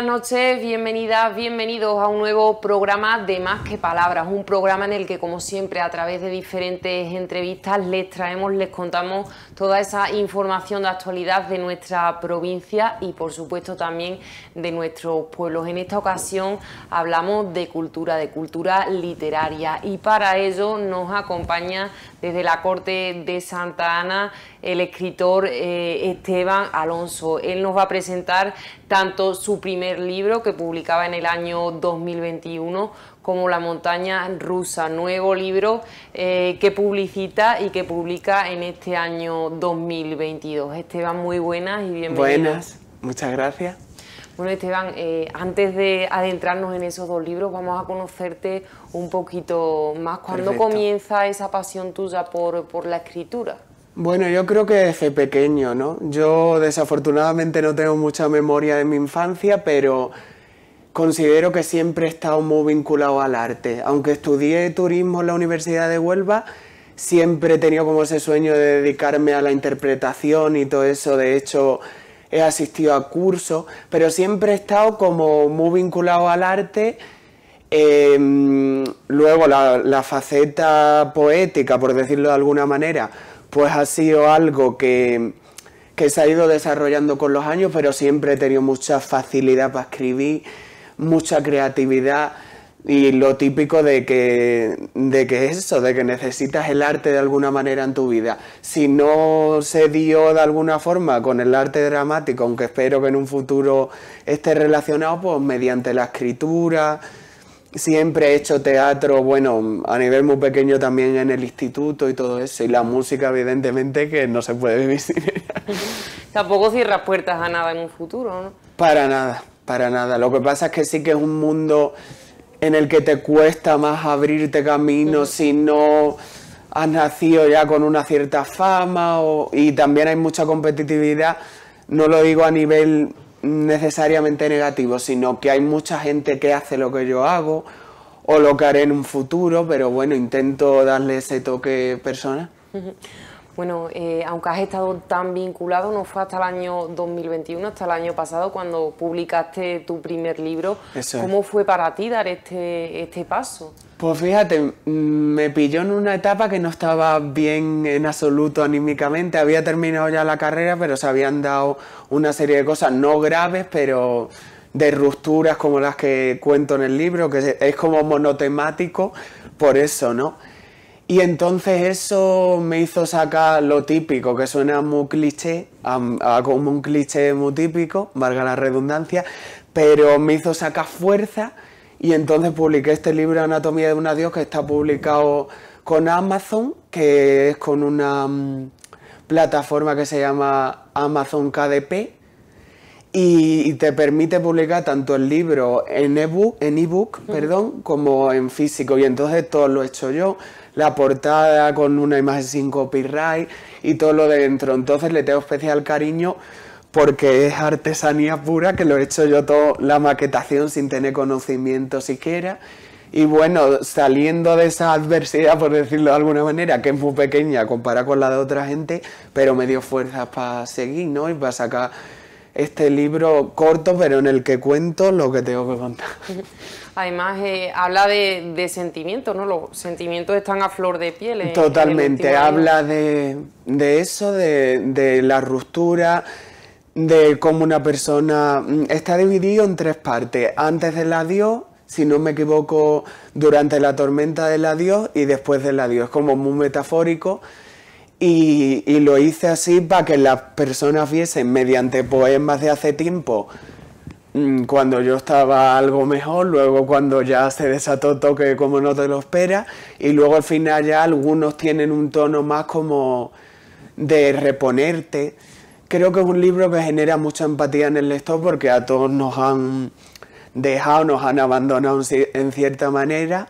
buenas noches, bienvenidas, bienvenidos a un nuevo programa de Más que Palabras, un programa en el que como siempre a través de diferentes entrevistas les traemos, les contamos toda esa información de actualidad de nuestra provincia y por supuesto también de nuestros pueblos. En esta ocasión hablamos de cultura, de cultura literaria y para ello nos acompaña desde la Corte de Santa Ana el escritor eh, Esteban Alonso. Él nos va a presentar tanto su primer libro que publicaba en el año 2021 como La montaña rusa, nuevo libro eh, que publicita y que publica en este año 2022. Esteban, muy buenas y bienvenido. Buenas, muchas gracias. Bueno, Esteban, eh, antes de adentrarnos en esos dos libros, vamos a conocerte un poquito más. ¿Cuándo comienza esa pasión tuya por la escritura? Bueno, yo creo que desde pequeño, ¿no? Yo desafortunadamente no tengo mucha memoria de mi infancia, pero considero que siempre he estado muy vinculado al arte. Aunque estudié turismo en la Universidad de Huelva, siempre he tenido como ese sueño de dedicarme a la interpretación y todo eso. De hecho, he asistido a cursos, pero siempre he estado como muy vinculado al arte. Em, luego la faceta poética, por decirlo de alguna manera, pues ha sido algo que, que se ha ido desarrollando con los años, pero siempre he tenido mucha facilidad para escribir, mucha creatividad y lo típico de que, de que eso, de que necesitas el arte de alguna manera en tu vida. Si no se dio de alguna forma con el arte dramático, aunque espero que en un futuro esté relacionado, pues mediante la escritura, siempre he hecho teatro, bueno, a nivel muy pequeño también en el instituto y todo eso. Y la música, evidentemente, que no se puede vivir sin ella. Tampoco cierras puertas a nada en un futuro, ¿no? Para nada, para nada. Lo que pasa es que sí que es un mundo en el que te cuesta más abrirte camino si no has nacido ya con una cierta fama o, y también hay mucha competitividad. No lo digo a nivel necesariamente negativo, sino que hay mucha gente que hace lo que yo hago o lo que haré en un futuro, pero bueno, intento darle ese toque persona. Bueno, eh, aunque has estado tan vinculado, no fue hasta el año 2021, hasta el año pasado, cuando publicaste tu primer libro. ¿Cómo fue para ti dar este, este paso? Pues fíjate, mm, me pilló en una etapa que no estaba bien en absoluto anímicamente. Había terminado ya la carrera, pero se habían dado una serie de cosas, no graves, pero de rupturas como las que cuento en el libro, que es como monotemático, por eso, ¿no? Y entonces eso me hizo sacar lo típico, que suena muy cliché, ah, como un cliché muy típico, valga la redundancia, pero me hizo sacar fuerza y entonces publiqué este libro Anatomía de un adiós que está publicado con Amazon, que es con una mm, plataforma que se llama Amazon KDP y, te permite publicar tanto el libro en ebook, en ebook, mm. perdón, como en físico y entonces todo lo he hecho yo la portada con una imagen sin copyright y todo lo dentro. Entonces le tengo especial cariño porque es artesanía pura, que lo he hecho yo todo la maquetación sin tener conocimiento siquiera. Y bueno, saliendo de esa adversidad, por decirlo de alguna manera, que es muy pequeña comparada con la de otra gente, pero me dio fuerzas para seguir, ¿no? Y para sacar este libro corto, pero en el que cuento lo que tengo que contar. Además, eh, habla de, sentimientos, ¿no? Los sentimientos están a flor de piel. Totalmente, habla de, eso, de, la ruptura, de cómo una persona... Mm, está dividido en tres partes, antes del adiós, si no me equivoco, durante la tormenta del adiós y después del adiós. como muy metafórico y, y, lo hice así para que las personas viesen mediante poemas de hace tiempo, mm, cuando yo estaba algo mejor, luego cuando ya se desató toque como no te lo esperas, y luego al final ya algunos tienen un tono más como de reponerte. Creo que es un libro que genera mucha empatía en el lector porque a todos nos han dejado, nos han abandonado en cierta manera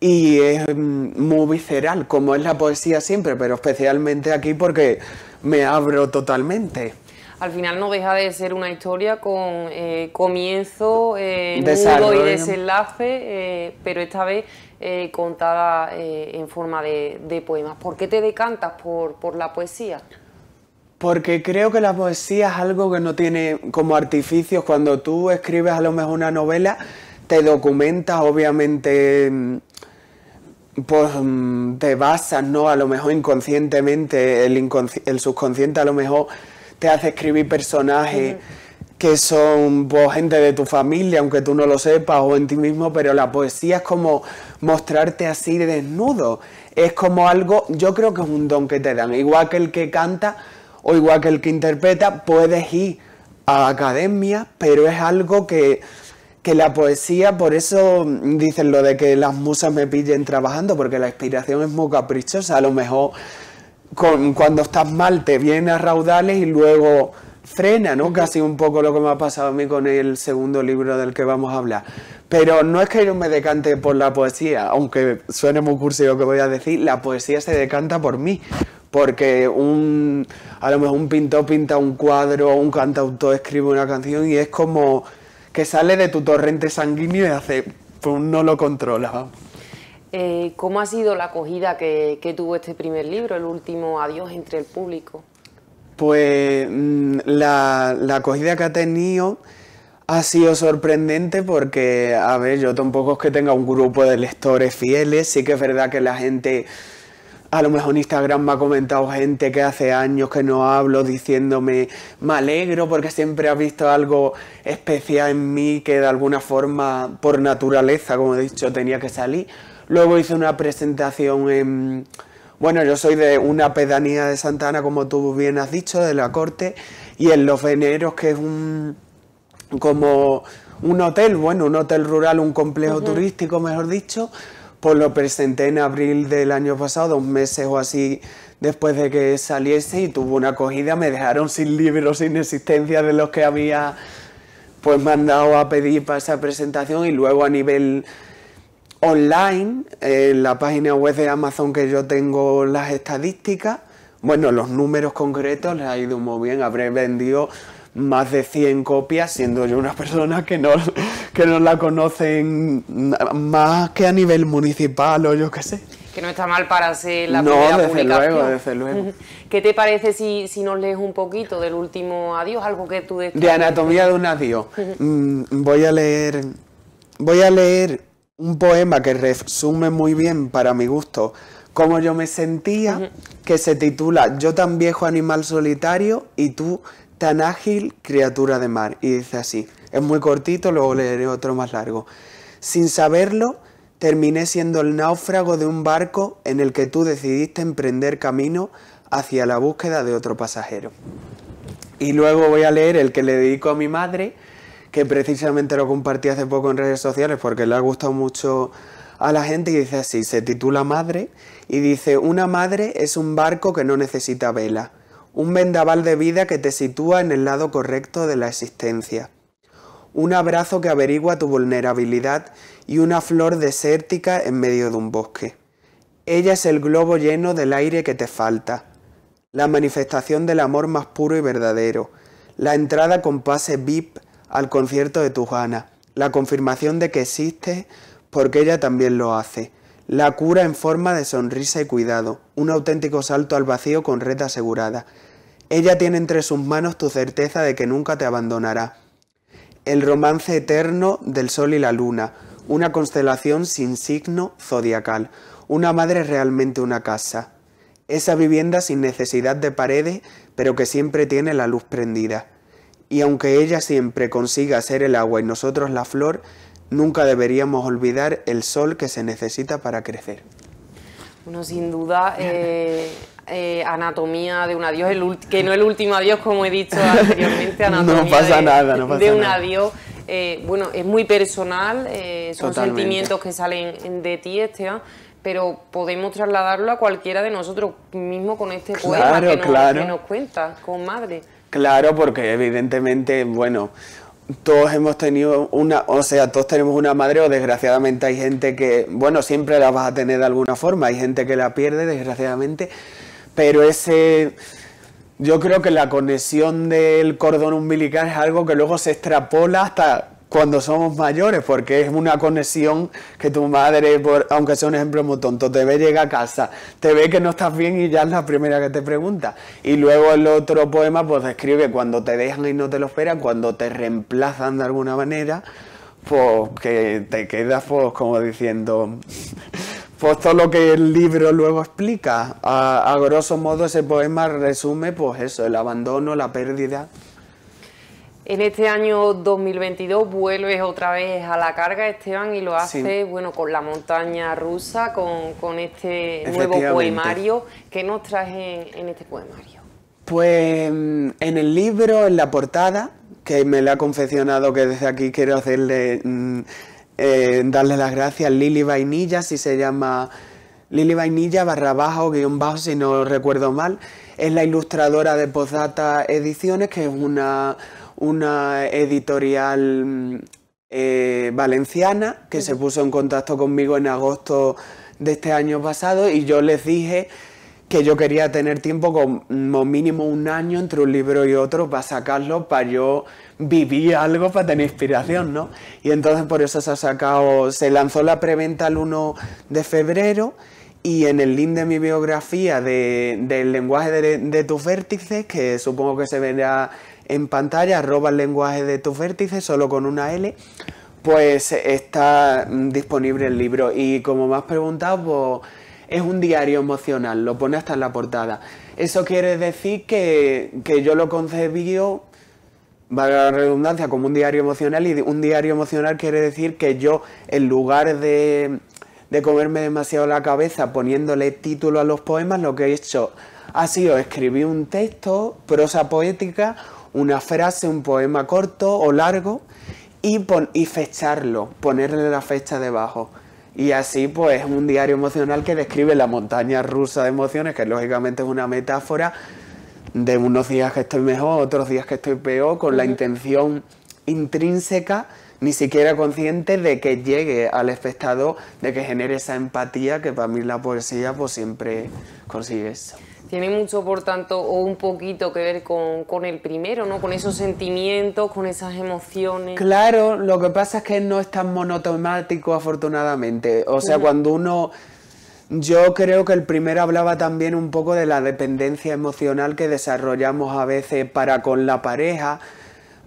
y es mm, muy visceral, como es la poesía siempre, pero especialmente aquí porque me abro totalmente. Al final no deja de ser una historia con eh, comienzo, eh, y desenlace, eh, pero esta vez contada en forma de, de, poemas. ¿Por qué te decantas por, por la poesía? Porque creo que la poesía es algo que no tiene como artificios. Cuando tú escribes a lo mejor una novela, te documentas obviamente mm, pues mm, te basas, ¿no? A lo mejor inconscientemente, el, el, subconsciente a lo mejor te hace escribir personajes que son pues, gente de tu familia, aunque tú no lo sepas, o en ti mismo, pero la poesía es como mostrarte así desnudo. Es como algo, yo creo que es un don que te dan. Igual que el que canta o igual que el que interpreta, puedes ir a academia, pero es algo que que la poesía, por eso dicen lo de que las musas me pillen trabajando, porque la inspiración es muy caprichosa. A lo mejor cuando estás mal te viene a raudales y luego frena, ¿no? Casi un poco lo que me ha pasado a mí con el segundo libro del que vamos a hablar. Pero no es que yo me decante por la poesía, aunque suene muy cursi lo que voy a decir, la poesía se decanta por mí. Porque un, a lo mejor un pintor pinta un cuadro, un cantautor escribe una canción y es como que sale de tu torrente sanguíneo y hace, pues no lo controla. Eh, ¿Cómo ha sido la acogida que, tuvo este primer libro, el último Adiós entre el público? Pues mm, la, la acogida que ha tenido ha sido sorprendente porque, a ver, yo tampoco es que tenga un grupo de lectores fieles, sí que es verdad que la gente a lo mejor en Instagram me ha comentado gente que hace años que no hablo diciéndome me alegro porque siempre has visto algo especial en mí que de alguna forma, por naturaleza, como he dicho, tenía que salir. Luego hice una presentación en... Bueno, yo soy de una pedanía de Santana, como tú bien has dicho, de la corte, y en Los Veneros, que es un... como un hotel, bueno, un hotel rural, un complejo turístico, mejor dicho, pues lo presenté en abril del año pasado, dos meses o así después de que saliese y tuvo una acogida, me dejaron sin libros, sin existencia de los que había pues mandado a pedir para esa presentación y luego a nivel online, en la página web de Amazon que yo tengo las estadísticas, bueno, los números concretos les ha ido muy bien, habré vendido más de 100 copias, siendo yo una persona que no, que no la conocen más que a nivel municipal o yo qué sé. Que no está mal para ser la no, primera desde publicación. Luego, desde luego. ¿Qué te parece si, nos lees un poquito del último adiós? Algo que tú... De anatomía de un adiós. Mm, voy a leer... Voy a leer un poema que resume muy bien para mi gusto cómo yo me sentía, que se titula Yo tan viejo animal solitario y tú tan ágil criatura de mar. Y dice así es muy cortito, luego leeré otro más largo. Sin saberlo, terminé siendo el náufrago de un barco en el que tú decidiste emprender camino hacia la búsqueda de otro pasajero. Y luego voy a leer el que le dedico a mi madre, que precisamente lo compartí hace poco en redes sociales porque le ha gustado mucho a la gente y dice así, se titula Madre y dice, una madre es un barco que no necesita vela, un vendaval de vida que te sitúa en el lado correcto de la existencia un abrazo que averigua tu vulnerabilidad y una flor desértica en medio de un bosque. Ella es el globo lleno del aire que te falta, la manifestación del amor más puro y verdadero, la entrada con pase VIP al concierto de tu ganas, la confirmación de que existes porque ella también lo hace, la cura en forma de sonrisa y cuidado, un auténtico salto al vacío con red asegurada. Ella tiene entre sus manos tu certeza de que nunca te abandonará el romance eterno del Sol y la Luna, una constelación sin signo zodiacal, una madre realmente una casa, esa vivienda sin necesidad de paredes, pero que siempre tiene la luz prendida. Y aunque ella siempre consiga ser el agua y nosotros la flor, nunca deberíamos olvidar el sol que se necesita para crecer. Bueno, sin duda, eh, eh, anatomía de un adiós, que no el último adiós, como he dicho anteriormente, Anatomía no pasa de, nada, no pasa de un adiós. Eh, bueno, es muy personal, eh, son sentimientos que salen de ti, Esteban, pero podemos trasladarlo a cualquiera de nosotros mismo con este claro, poema que nos, cuenta, con madre. Claro, porque evidentemente, bueno, todos hemos tenido una, o sea, todos tenemos una madre o desgraciadamente hay gente que, bueno, siempre la vas a tener de alguna forma, hay gente que la pierde, desgraciadamente, pero ese... Yo creo que la conexión del cordón umbilical es algo que luego se extrapola hasta cuando somos mayores, porque es una conexión que tu madre, aunque sea un ejemplo muy tonto, te ve, llega a casa, te ve que no estás bien y ya es la primera que te pregunta. Y luego el otro poema pues describe cuando te dejan y no te lo esperan, cuando te reemplazan de alguna manera, pues que te quedas pues como diciendo... Pues todo lo que el libro luego explica. A, grosso modo ese poema resume pues eso, el abandono, la pérdida. En este año 2022 vuelves otra vez a la carga, Esteban, y lo haces bueno, con la montaña rusa, con, este nuevo poemario. ¿Qué nos traes en, este poemario? Pues en el libro, en la portada, que me la ha confeccionado, que desde aquí quiero hacerle... Mm, eh, darle las gracias a Lili Vainilla, si se llama Lili Vainilla barra bajo, guión bajo, si no recuerdo mal. Es la ilustradora de Postdata Ediciones, que es una, una editorial mm, eh, valenciana que se puso en contacto conmigo en agosto de este año pasado y yo les dije que yo quería tener tiempo como mínimo un año entre un libro y otro para sacarlo, para yo vivir algo, para tener inspiración, ¿no? Y entonces por eso se ha sacado, se lanzó la preventa el 1 de febrero y en el link de mi biografía de, del lenguaje de, de tus vértices, que supongo que se verá en pantalla, arroba el lenguaje de tus vértices, solo con una L, pues está disponible el libro. Y como me has preguntado, pues es un diario emocional, lo pone hasta en la portada. Eso quiere decir que, yo lo concebí, valga la redundancia, como un diario emocional y un diario emocional quiere decir que yo en lugar de, comerme demasiado la cabeza poniéndole título a los poemas, lo que he hecho ha sido escribir un texto, prosa poética, una frase, un poema corto o largo y, y fecharlo, ponerle la fecha debajo. Y así, pues, es un diario emocional que describe la montaña rusa de emociones, que lógicamente es una metáfora de unos días que estoy mejor, otros días que estoy peor, con la intención intrínseca, ni siquiera consciente de que llegue al espectador, de que genere esa empatía que para mí la poesía pues siempre consigue eso tiene mucho, por tanto, o un poquito que ver con, el primero, ¿no? Con esos sentimientos, con esas emociones. Claro, lo que pasa es que no es tan monotomático, afortunadamente. O sea, cuando uno... Yo creo que el primero hablaba también un poco de la dependencia emocional que desarrollamos a veces para con la pareja,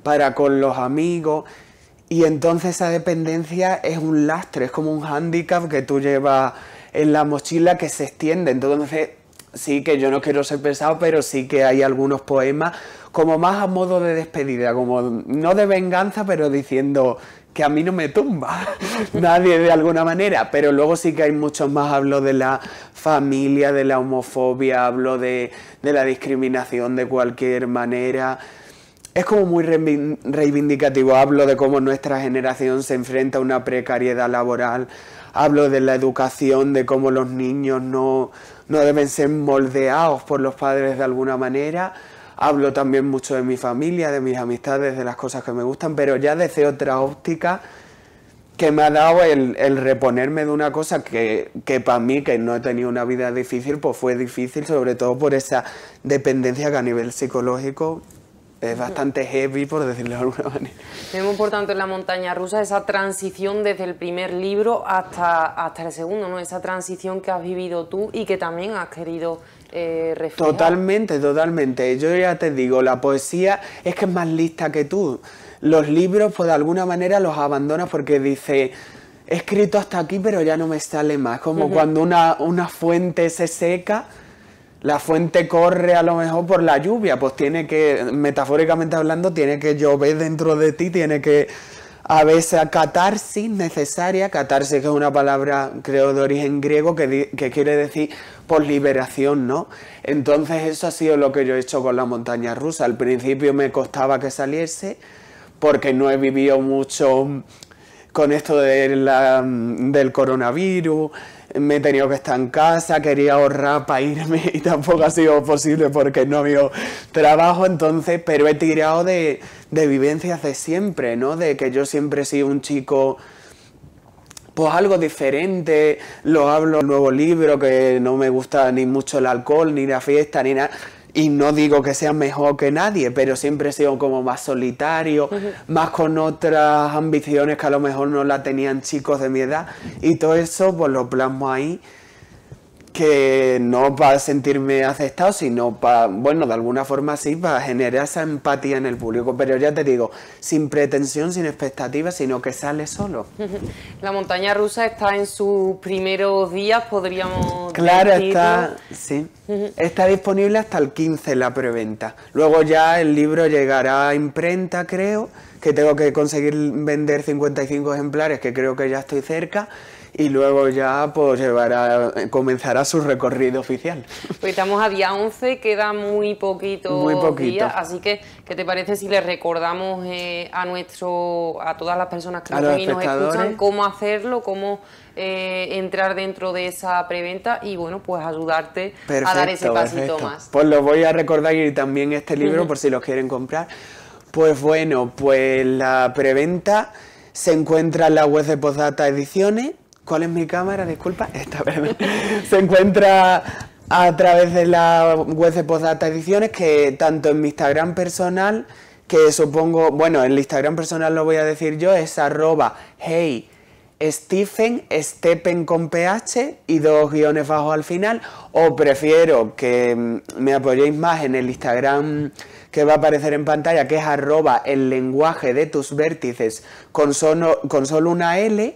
para con los amigos. Y entonces esa dependencia es un lastre, es como un hándicap que tú llevas en la mochila que se extiende. Entonces sí que yo no quiero ser pesado, pero sí que hay algunos poemas como más a modo de despedida, como no de venganza, pero diciendo que a mí no me tumba nadie de alguna manera, pero luego sí que hay muchos más, hablo de la familia, de la homofobia, hablo de, de la discriminación de cualquier manera. Es como muy reivindicativo, hablo de cómo nuestra generación se enfrenta a una precariedad laboral, hablo de la educación, de cómo los niños no, no deben ser moldeados por los padres de alguna manera. Hablo también mucho de mi familia, de mis amistades, de las cosas que me gustan, pero ya desde otra óptica que me ha dado el, reponerme de una cosa que, que para mí, que no he tenido una vida difícil, pues fue difícil, sobre todo por esa dependencia que a nivel psicológico es bastante heavy, por decirlo de alguna manera. Tenemos, por tanto, en la montaña rusa esa transición desde el primer libro hasta, hasta el segundo, ¿no? Esa transición que has vivido tú y que también has querido eh, reflejar. Totalmente, totalmente. Yo ya te digo, la poesía es que es más lista que tú. Los libros, pues de alguna manera los abandonas porque dice he escrito hasta aquí, pero ya no me sale más. Como cuando una, una fuente se seca la fuente corre a lo mejor por la lluvia, pues tiene que, metafóricamente hablando, tiene que llover dentro de ti, tiene que a veces catarsis necesaria, catarsis que es una palabra creo de origen griego que, quiere decir por liberación, ¿no? Entonces eso ha sido lo que yo he hecho con la montaña rusa. Al principio me costaba que saliese porque no he vivido mucho con esto de del coronavirus, me he tenido que estar en casa, quería ahorrar para irme y tampoco ha sido posible porque no había trabajo entonces, pero he tirado de, de vivencias de siempre, ¿no? De que yo siempre he sido un chico pues algo diferente, lo hablo en un nuevo libro que no me gusta ni mucho el alcohol, ni la fiesta, ni nada, y no digo que sea mejor que nadie, pero siempre he sido como más solitario, más con otras ambiciones que a lo mejor no la tenían chicos de mi edad. Y todo eso pues lo plasmo ahí que no para sentirme aceptado, sino para, bueno, de alguna forma sí, para generar esa empatía en el público. Pero ya te digo, sin pretensión, sin expectativas, sino que sale solo. La montaña rusa está en sus primeros días, podríamos Claro, está, sí. Está disponible hasta el 15 la preventa. Luego ya el libro llegará a imprenta, creo, que tengo que conseguir vender 55 ejemplares, que creo que ya estoy cerca y luego ya pues, llevará, comenzará su recorrido oficial. Pues estamos a día 11, queda muy poquito, muy Día, así que, ¿qué te parece si le recordamos eh, a nuestro a todas las personas que nos, escuchan cómo hacerlo, cómo eh, entrar dentro de esa preventa y bueno, pues ayudarte a dar ese pasito más? Pues lo voy a recordar y también este libro por si los quieren comprar. Pues bueno, pues la preventa se encuentra en la web de Postdata Ediciones, cuál es mi cámara, disculpa, esta, vez se encuentra a través de la web de Postdata Ediciones, que tanto en mi Instagram personal, que supongo, bueno, en el Instagram personal lo voy a decir yo, es arroba hey Stephen, con PH y dos guiones bajos al final, o prefiero que mm, me apoyéis más en el Instagram que va a aparecer en pantalla, que es arroba el lenguaje de tus vértices con, con solo una L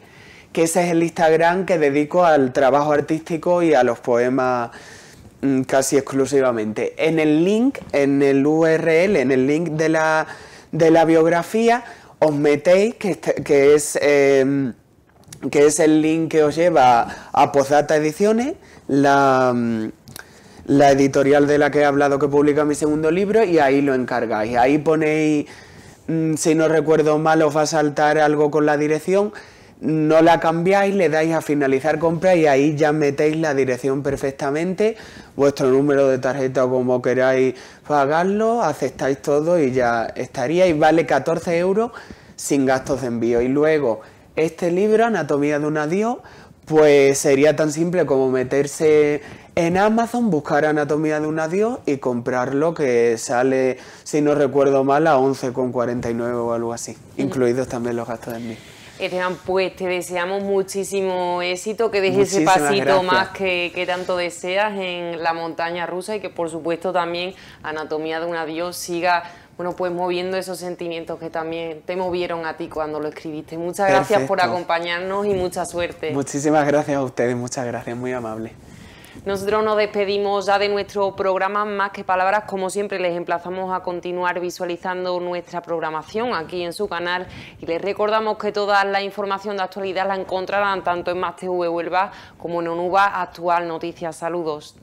que ese es el Instagram que dedico al trabajo artístico y a los poemas mm, casi exclusivamente. En el link, en el URL, en el link de la, biografía, os metéis, que, este, es, em, que es el link que os lleva a Pozata Ediciones, mm, la editorial de la que he hablado que publica mi segundo libro, y ahí lo encargáis. Ahí ponéis, mm, si no recuerdo mal, os va a saltar algo con la dirección no la cambiáis, le dais a finalizar compra y ahí ya metéis la dirección perfectamente, vuestro número de tarjeta o como queráis pagarlo, aceptáis todo y ya estaría y vale 14 euros sin gastos de envío. Y luego, este libro, Anatomía de un Adiós, pues sería tan simple como meterse en Amazon, buscar Anatomía de un Adiós y comprarlo, que sale, si no recuerdo mal, a 11,49 o algo así, incluidos también los gastos de envío. Esteban, pues te deseamos muchísimo éxito, que dejes ese pasito más que, que, tanto deseas en la montaña rusa y que por supuesto también Anatomía de un Adiós siga bueno, pues moviendo esos sentimientos que también te movieron a ti cuando lo escribiste. Muchas gracias por acompañarnos y mucha suerte. Muchísimas gracias a ustedes, muchas gracias, muy amable. Nosotros nos despedimos ya de nuestro programa Más que Palabras. Como siempre, les emplazamos a continuar visualizando nuestra programación aquí en su canal y les recordamos que toda la información de actualidad la encontrarán tanto en Más Huelva como en ONUVA Actual Noticias. Saludos.